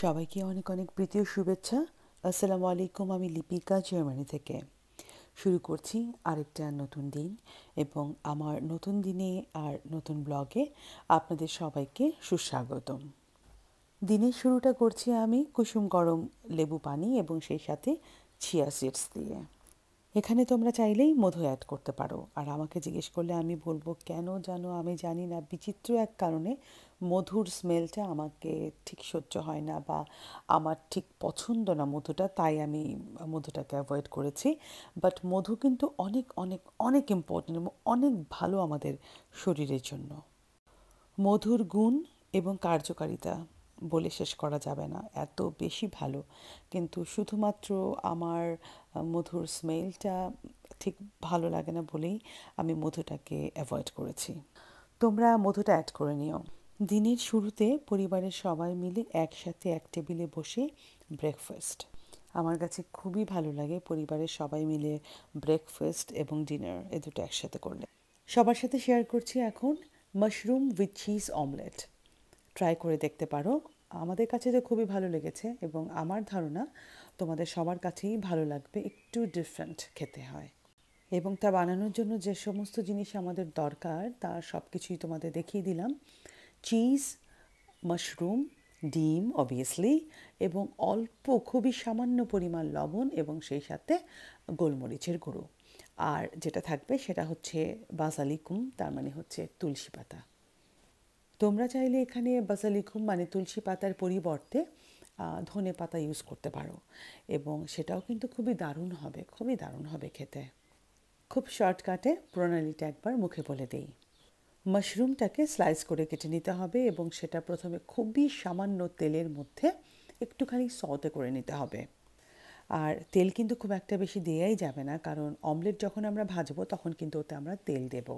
সবাইকে অনেক অনেক প্রীতীয় শুভেচ্ছা আসসালামু আলাইকুম আমি লিপিকা জার্মানি থেকে শুরু করছি আরেকটা নতুন দিন এবং আমার নতুন দিনে আর নতুন ব্লগে আপনাদের সবাইকে সুস্বাগতম দিনের শুরুটা করছি আমি কুসুম গরম লেবু পানি এবং সেই সাথে ছিয়া সিডস দিয়ে এখানে তোমরা চাইলেই মধু অ্যাড করতে পারো আর আমাকে জিজ্ঞেস করলে আমি বলবো কেন জানো আমি জানি না বিচিত্র এক কারণে মধুর স্মেলটা আমাকে ঠিক সহ্য হয় না বা আমার ঠিক পছন্দ না মধুটা তাই আমি মধুটাকে অ্যাভয়েড করেছি বাট মধু কিন্তু অনেক অনেক অনেক ইম্পর্টেন্ট এবং অনেক ভালো আমাদের শরীরের জন্য মধুর গুণ এবং কার্যকারিতা বলে শেষ করা যাবে না এত বেশি ভালো কিন্তু শুধুমাত্র আমার মধুর স্মেলটা ঠিক ভালো লাগে না বলেই আমি মধুটাকে অ্যাভয়েড করেছি তোমরা মধুটা অ্যাড করে নিও দিনের শুরুতে পরিবারের সবাই মিলে একসাথে এক টেবিলে বসে ব্রেকফাস্ট আমার কাছে খুবই ভালো লাগে পরিবারের সবাই মিলে ব্রেকফাস্ট এবং ডিনার এ দুটো একসাথে করলে সবার সাথে শেয়ার করছি এখন mushroom with cheese omelette try করে দেখতে পারো আমাদের কাছে তো খুবই ভালো লেগেছে এবং আমার ধারণা তোমাদের সবার কাছেই ভালো লাগবে একটু ডিফারেন্ট খেতে হয় এবং তা বানানোর জন্য যে সমস্ত জিনিস আমাদের দরকার তার সব কিছুই তোমাদের দেখিয়ে দিলাম চিজ মাশরুম ডিম অবভিয়াসলি এবং অল্প খুবই সামান্য পরিমাণ লবণ এবং সেই সাথে গোলমরিচের গুঁড়ো আর যেটা থাকবে সেটা হচ্ছে বাজালিকুম তার মানে হচ্ছে তুলসী পাতা তোমরা চাইলে এখানে বাসালিখুম মানে তুলসী পাতার পরিবর্তে ধনে পাতা ইউজ করতে পারো এবং সেটাও কিন্তু খুবই দারুণ হবে খুবই দারুণ হবে খেতে খুব শর্টকাটে প্রণালীটা একবার মুখে বলে দিই মাশরুমটাকে স্লাইস করে কেটে নিতে হবে এবং সেটা প্রথমে খুবই সামান্য তেলের মধ্যে একটুখানি সতে করে নিতে হবে আর তেল কিন্তু খুব একটা বেশি দেওয়াই যাবে না কারণ অমলেট যখন আমরা ভাজবো তখন কিন্তু ওতে আমরা তেল দেব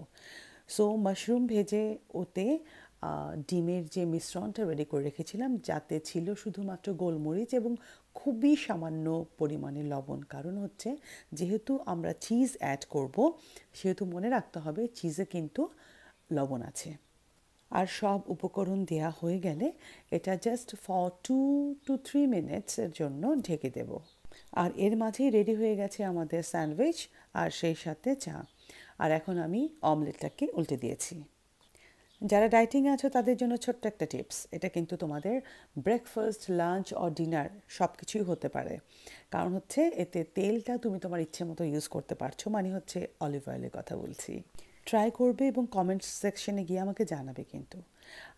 সো মাশরুম ভেজে ওতে ডিমের যে মিশ্রণটা রেডি করে রেখেছিলাম যাতে ছিল শুধুমাত্র গোলমরিচ এবং খুবই সামান্য পরিমাণে লবণ কারণ হচ্ছে যেহেতু আমরা চিজ অ্যাড করব সেহেতু মনে রাখতে হবে চিজে কিন্তু লবণ আছে আর সব উপকরণ দেয়া হয়ে গেলে এটা just for two two three মিনিটসের জন্য ঢেকে দেব আর এর মাঝেই রেডি হয়ে গেছে আমাদের স্যান্ডউইচ আর সেই সাথে চা আর এখন আমি অমলেটটাকে উল্টে দিয়েছি যারা ডায়েটিং আছো তাদের জন্য ছোট্ট একটা টিপস এটা কিন্তু তোমাদের ব্রেকফাস্ট লাঞ্চ ও ডিনার সব কিছুই হতে পারে কারণ হচ্ছে এতে তেলটা তুমি তোমার ইচ্ছে মতো ইউজ করতে পারছো মানে হচ্ছে অলিভ অয়েলের কথা বলছি ট্রাই করবে এবং কমেন্টস সেকশনে গিয়ে আমাকে জানাবে কিন্তু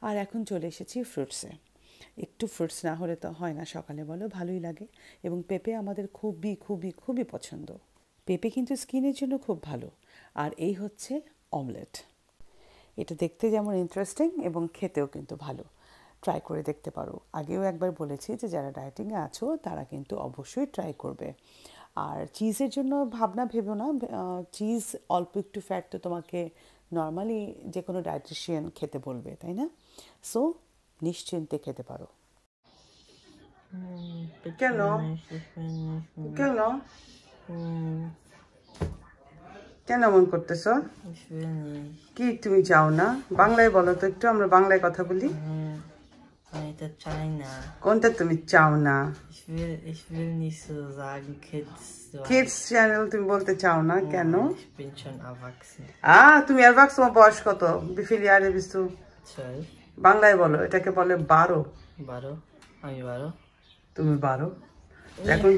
আর এখন চলে এসেছি ফ্রুটসে একটু ফ্রুটস না হলে তো হয় না সকালে বলো ভালোই লাগে এবং পেঁপে আমাদের খুবই খুবই খুবই পছন্দ পেঁপে কিন্তু স্কিনের জন্য খুব ভালো আর এই হচ্ছে অমলেট এটা দেখতে যেমন ইন্টারেস্টিং এবং খেতেও কিন্তু ভালো ট্রাই করে দেখতে পারো আগেও একবার বলেছি যে যারা ডায়েটিংয়ে আছো তারা কিন্তু অবশ্যই ট্রাই করবে আর চিজের জন্য ভাবনা ভেবো না চিজ অল্প একটু ফ্যাট তো তোমাকে নর্মালি যে কোনো ডায়েটিশিয়ান খেতে বলবে তাই না সো নিশ্চিন্তে খেতে পারো কেন কেন কেন এমন করতেছ কি তুমি চাও না বাংলায় বলো তো একটু আমরা বাংলায় কথা বলি কোনটা তুমি চাও না কিডস চ্যানেল তুমি বলতে চাও না কেন তুমি বয়স কত আর বাংলায় বলো এটাকে বলে বারো বারো আমি বারো তুমি বারো এখন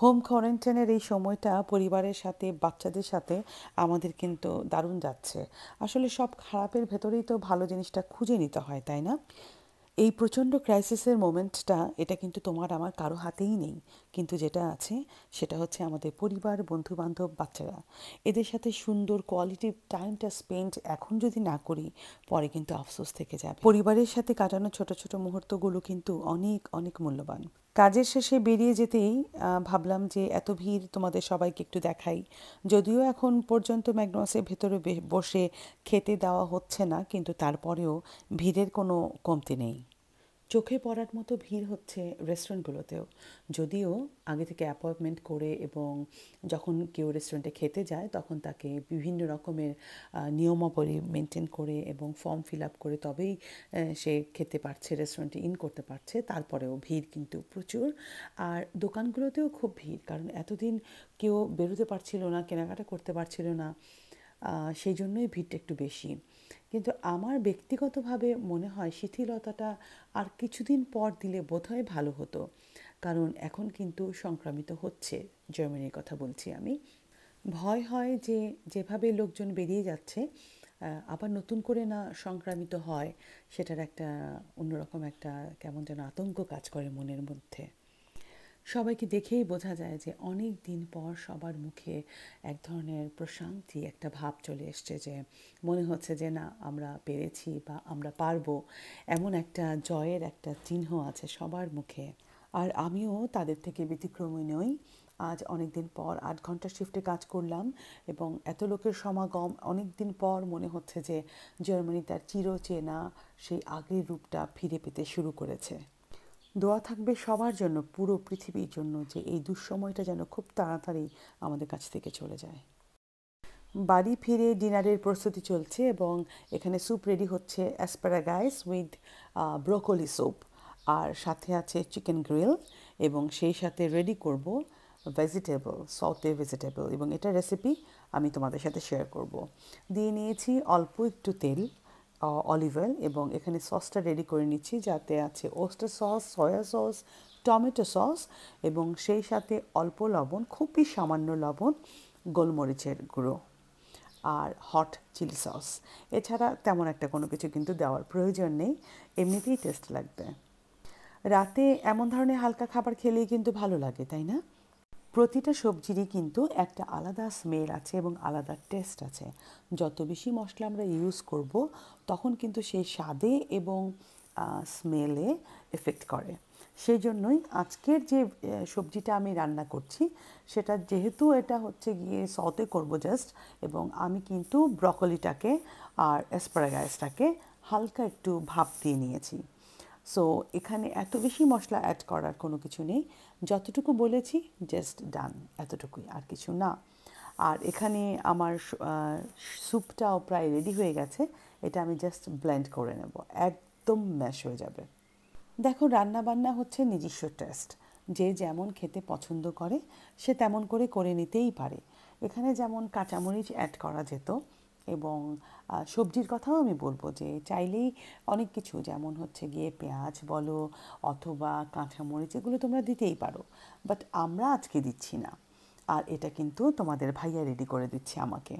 হোম কোয়ারেন্টাইনের এই সময়টা পরিবারের সাথে বাচ্চাদের সাথে আমাদের কিন্তু দারুণ যাচ্ছে আসলে সব খারাপের ভেতরেই তো ভালো জিনিসটা খুঁজে নিতে হয় তাই না এই প্রচণ্ড ক্রাইসিসের মোমেন্টটা এটা কিন্তু তোমার আমার কারো হাতেই নেই কিন্তু যেটা আছে সেটা হচ্ছে আমাদের পরিবার বন্ধুবান্ধব বাচ্চারা এদের সাথে সুন্দর কোয়ালিটি টাইমটা স্পেন্ড এখন যদি না করি পরে কিন্তু আফসোস থেকে যাবে পরিবারের সাথে কাটানো ছোট ছোট মুহূর্তগুলো কিন্তু অনেক অনেক মূল্যবান কাজের শেষে বেরিয়ে যেতেই ভাবলাম যে এত ভিড় তোমাদের সবাইকে একটু দেখাই যদিও এখন পর্যন্ত ম্যাগনাসের ভেতরে বসে খেতে দেওয়া হচ্ছে না কিন্তু তারপরেও ভিড়ের কোনো কমতি নেই চোখে পড়ার মতো ভিড় হচ্ছে রেস্টুরেন্টগুলোতেও যদিও আগে থেকে অ্যাপয়েন্টমেন্ট করে এবং যখন কেউ রেস্টুরেন্টে খেতে যায় তখন তাকে বিভিন্ন রকমের নিয়মাবলী মেনটেন করে এবং ফর্ম ফিল আপ করে তবেই সে খেতে পারছে রেস্টুরেন্টে ইন করতে পারছে তারপরেও ভিড় কিন্তু প্রচুর আর দোকানগুলোতেও খুব ভিড় কারণ এতদিন কেউ বেরোতে পারছিল না কেনাকাটা করতে পারছিল না সেই জন্যই ভিড়টা একটু বেশি কিন্তু আমার ব্যক্তিগতভাবে মনে হয় শিথিলতাটা আর কিছুদিন পর দিলে বোধহয় ভালো হতো কারণ এখন কিন্তু সংক্রামিত হচ্ছে জার্মানির কথা বলছি আমি ভয় হয় যে যেভাবে লোকজন বেরিয়ে যাচ্ছে আবার নতুন করে না সংক্রামিত হয় সেটার একটা অন্যরকম একটা কেমন যেন আতঙ্ক কাজ করে মনের মধ্যে সবাইকে দেখেই বোঝা যায় যে অনেক দিন পর সবার মুখে এক ধরনের প্রশান্তি একটা ভাব চলে এসছে যে মনে হচ্ছে যে না আমরা পেরেছি বা আমরা পারবো এমন একটা জয়ের একটা চিহ্ন আছে সবার মুখে আর আমিও তাদের থেকে ব্যতিক্রমী নই আজ অনেক দিন পর আট ঘন্টা শিফটে কাজ করলাম এবং এত লোকের সমাগম অনেক দিন পর মনে হচ্ছে যে জার্মানি তার চিরচেনা সেই আগের রূপটা ফিরে পেতে শুরু করেছে দোয়া থাকবে সবার জন্য পুরো পৃথিবীর জন্য যে এই দুঃসময়টা যেন খুব তাড়াতাড়ি আমাদের কাছ থেকে চলে যায় বাড়ি ফিরে ডিনারের প্রস্তুতি চলছে এবং এখানে স্যুপ রেডি হচ্ছে অ্যাসপ্যারাগাইস উইথ ব্রোকলি স্যুপ আর সাথে আছে চিকেন গ্রিল এবং সেই সাথে রেডি করব ভেজিটেবল সল্টে ভেজিটেবল এবং এটা রেসিপি আমি তোমাদের সাথে শেয়ার করব দিয়ে নিয়েছি অল্প একটু তেল অলিভ অয়েল এবং এখানে সসটা রেডি করে নিচ্ছি যাতে আছে oyster sauce soya sauce tomato sauce এবং সেই সাথে অল্প লবণ খুবই সামান্য লবণ গোলমরিচের গুঁড়ো আর হট চিলি সস এছাড়া তেমন একটা কোনো কিছু কিন্তু দেওয়ার প্রয়োজন নেই এমনিতেই টেস্ট লাগবে রাতে এমন ধরনের হালকা খাবার খেলেই কিন্তু ভালো লাগে তাই না প্রতিটা সবজিরই কিন্তু একটা আলাদা স্মেল আছে এবং আলাদা টেস্ট আছে যত বেশি মশলা আমরা ইউজ করব তখন কিন্তু সেই স্বাদে এবং স্মেলে এফেক্ট করে সেই জন্যই আজকের যে সবজিটা আমি রান্না করছি সেটা যেহেতু এটা হচ্ছে গিয়ে সতে করব জাস্ট এবং আমি কিন্তু ব্রকলিটাকে আর অ্যাসপারাগাইসটাকে হালকা একটু ভাপ দিয়ে নিয়েছি সো এখানে এত বেশি মশলা অ্যাড করার কোনো কিছু নেই যতটুকু বলেছি জাস্ট ডান এতটুকুই আর কিছু না আর এখানে আমার স্যুপটাও প্রায় রেডি হয়ে গেছে এটা আমি জাস্ট ব্লেন্ড করে নেব একদম ম্যাশ হয়ে যাবে দেখো রান্না বান্না হচ্ছে নিজস্ব টেস্ট যে যেমন খেতে পছন্দ করে সে তেমন করে করে নিতেই পারে এখানে যেমন কাঁচামরিচ অ্যাড করা যেত এবং সবজির কথাও আমি বলবো যে চাইলেই অনেক কিছু যেমন হচ্ছে গিয়ে পেঁয়াজ বলো অথবা কাঁচামরিচ এগুলো তোমরা দিতেই পারো বাট আমরা আজকে দিচ্ছি না আর এটা কিন্তু তোমাদের ভাইয়া রেডি করে দিচ্ছে আমাকে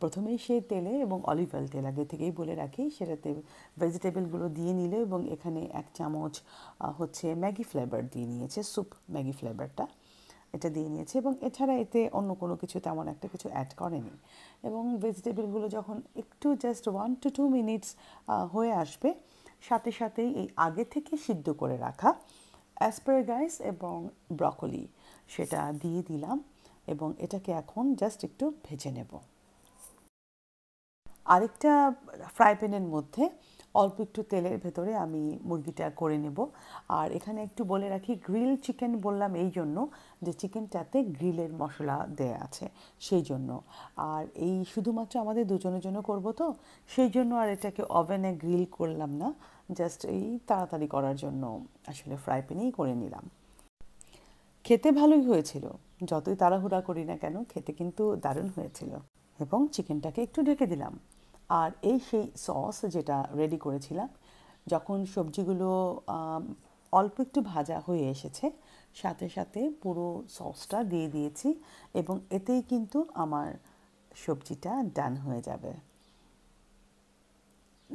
প্রথমেই সে তেলে এবং অলিভ অয়েল তেল আগে থেকেই বলে রাখি সেটাতে ভেজিটেবলগুলো দিয়ে নিলে এবং এখানে এক চামচ হচ্ছে ম্যাগি ফ্লেভার দিয়ে নিয়েছে স্যুপ ম্যাগি ফ্লেভারটা এটা দিয়ে নিয়েছি এবং এছাড়া এতে অন্য কোনো কিছু তেমন একটা কিছু অ্যাড করেনি এবং ভেজিটেবলগুলো যখন একটু just one two two minutes হয়ে আসবে সাথে সাথেই এই আগে থেকে সিদ্ধ করে রাখা অ্যাসপারগাইস এবং ব্রকলি সেটা দিয়ে দিলাম এবং এটাকে এখন জাস্ট একটু ভেজে নেবো আরেকটা ফ্রাই প্যানের মধ্যে অল্প একটু তেলের ভেতরে আমি মুরগিটা করে নেব আর এখানে একটু বলে রাখি গ্রিল চিকেন বললাম এই জন্য যে চিকেনটাতে গ্রিলের মশলা দেয়া আছে সেই জন্য আর এই শুধুমাত্র আমাদের দুজনের জন্য করব তো সেই জন্য আর এটাকে ওভেনে গ্রিল করলাম না জাস্ট এই তাড়াতাড়ি করার জন্য আসলে ফ্রাই প্যানেই করে নিলাম খেতে ভালোই হয়েছিল যতই তাড়াহুড়া করি না কেন খেতে কিন্তু দারুণ হয়েছিল এবং চিকেনটাকে একটু ঢেকে দিলাম আর এই সেই সস যেটা রেডি করেছিলাম যখন সবজিগুলো অল্প একটু ভাজা হয়ে এসেছে সাথে সাথে পুরো সসটা দিয়ে দিয়েছি এবং এতেই কিন্তু আমার সবজিটা ডান হয়ে যাবে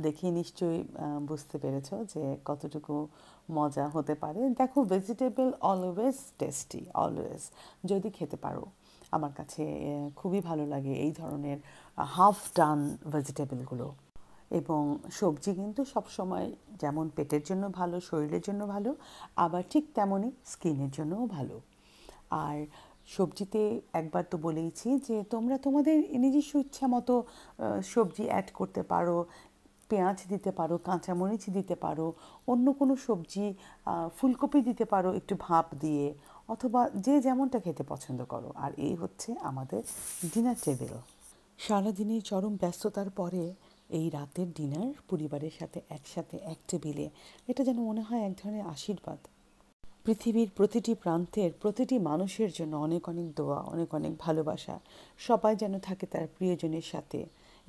দেখি নিশ্চয়ই বুঝতে পেরেছ যে কতটুকু মজা হতে পারে দেখো ভেজিটেবল অলওয়েজ টেস্টি অলওয়েজ যদি খেতে পারো আমার কাছে খুবই ভালো লাগে এই ধরনের হাফ ডান ভেজিটেবলগুলো এবং সবজি কিন্তু সবসময় যেমন পেটের জন্য ভালো শরীরের জন্য ভালো আবার ঠিক তেমনই স্কিনের জন্যও ভালো আর সবজিতে একবার তো বলেইছি যে তোমরা তোমাদের নিজস্ব ইচ্ছা মতো সবজি অ্যাড করতে পারো পেঁয়াজ দিতে পারো কাঁচামরিচ দিতে পারো অন্য কোনো সবজি ফুলকপি দিতে পারো একটু ভাপ দিয়ে অথবা যে যেমনটা খেতে পছন্দ করো আর এই হচ্ছে আমাদের ডিনার টেবিল সারাদিনের চরম ব্যস্ততার পরে এই রাতের ডিনার পরিবারের সাথে একসাথে এক টেবিলে এটা যেন মনে হয় এক ধরনের আশীর্বাদ পৃথিবীর প্রতিটি প্রান্তের প্রতিটি মানুষের জন্য অনেক অনেক দোয়া অনেক অনেক ভালোবাসা সবাই যেন থাকে তার প্রিয়জনের সাথে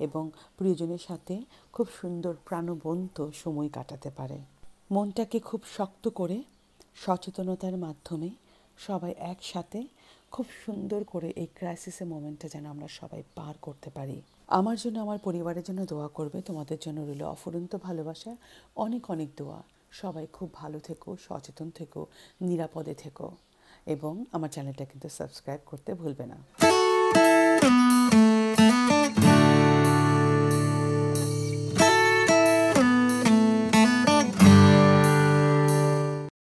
এবং প্রিয়জনের সাথে খুব সুন্দর প্রাণবন্ত সময় কাটাতে পারে মনটাকে খুব শক্ত করে সচেতনতার মাধ্যমে সবাই একসাথে খুব সুন্দর করে এই ক্রাইসিসের মোমেন্টটা যেন আমরা সবাই পার করতে পারি আমার জন্য আমার পরিবারের জন্য দোয়া করবে তোমাদের জন্য রইল অফুরন্ত ভালোবাসা অনেক অনেক দোয়া সবাই খুব ভালো থেকো সচেতন থেকো নিরাপদে থেকো এবং আমার চ্যানেলটা কিন্তু সাবস্ক্রাইব করতে ভুলবে না